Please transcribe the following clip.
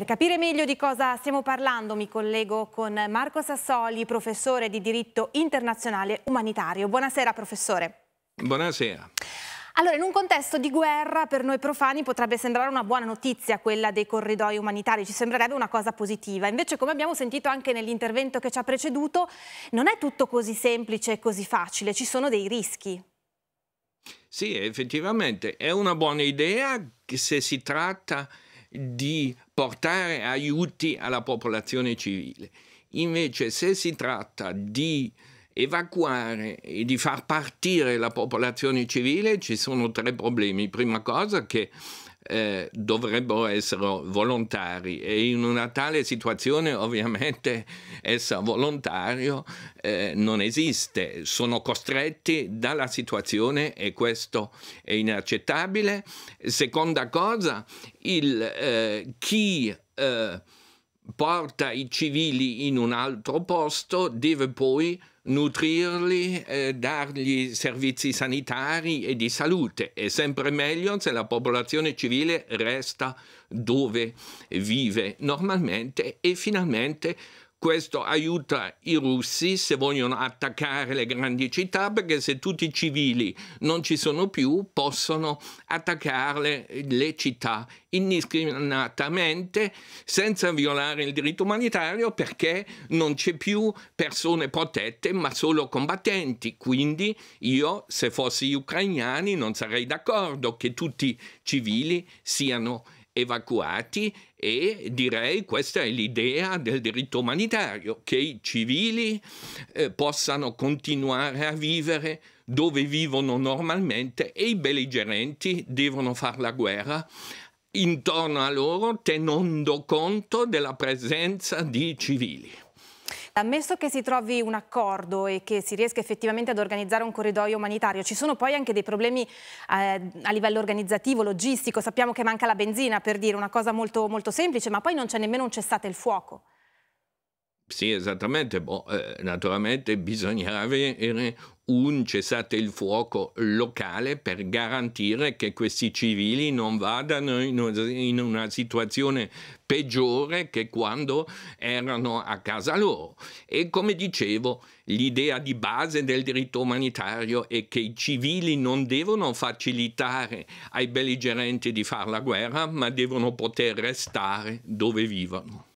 Per capire meglio di cosa stiamo parlando mi collego con Marco Sassoli, professore di diritto internazionale umanitario. Buonasera professore. Buonasera. Allora, in un contesto di guerra per noi profani potrebbe sembrare una buona notizia quella dei corridoi umanitari, ci sembrerebbe una cosa positiva. Invece, come abbiamo sentito anche nell'intervento che ci ha preceduto, non è tutto così semplice e così facile, ci sono dei rischi. Sì, effettivamente è una buona idea se si tratta di di portare aiuti alla popolazione civile. Invece se si tratta di evacuare e di far partire la popolazione civile ci sono tre problemi. Prima cosa che eh, dovrebbero essere volontari e in una tale situazione ovviamente essere volontario eh, non esiste, sono costretti dalla situazione e questo è inaccettabile. Seconda cosa, il, eh, chi eh, porta i civili in un altro posto, deve poi nutrirli, eh, dargli servizi sanitari e di salute. È sempre meglio se la popolazione civile resta dove vive normalmente e finalmente questo aiuta i russi se vogliono attaccare le grandi città perché se tutti i civili non ci sono più possono attaccare eh, le città indiscriminatamente senza violare il diritto umanitario perché non c'è più persone protette ma solo combattenti. Quindi io se fossi ucrainiani non sarei d'accordo che tutti i civili siano evacuati e direi questa è l'idea del diritto umanitario, che i civili eh, possano continuare a vivere dove vivono normalmente e i belligerenti devono fare la guerra intorno a loro tenendo conto della presenza di civili. Ammesso che si trovi un accordo e che si riesca effettivamente ad organizzare un corridoio umanitario, ci sono poi anche dei problemi eh, a livello organizzativo, logistico, sappiamo che manca la benzina per dire una cosa molto, molto semplice, ma poi non c'è nemmeno un cessate il fuoco. Sì, esattamente. Boh, eh, naturalmente bisognerà avere un cessate il fuoco locale per garantire che questi civili non vadano in una situazione peggiore che quando erano a casa loro. E come dicevo, l'idea di base del diritto umanitario è che i civili non devono facilitare ai belligerenti di fare la guerra, ma devono poter restare dove vivono.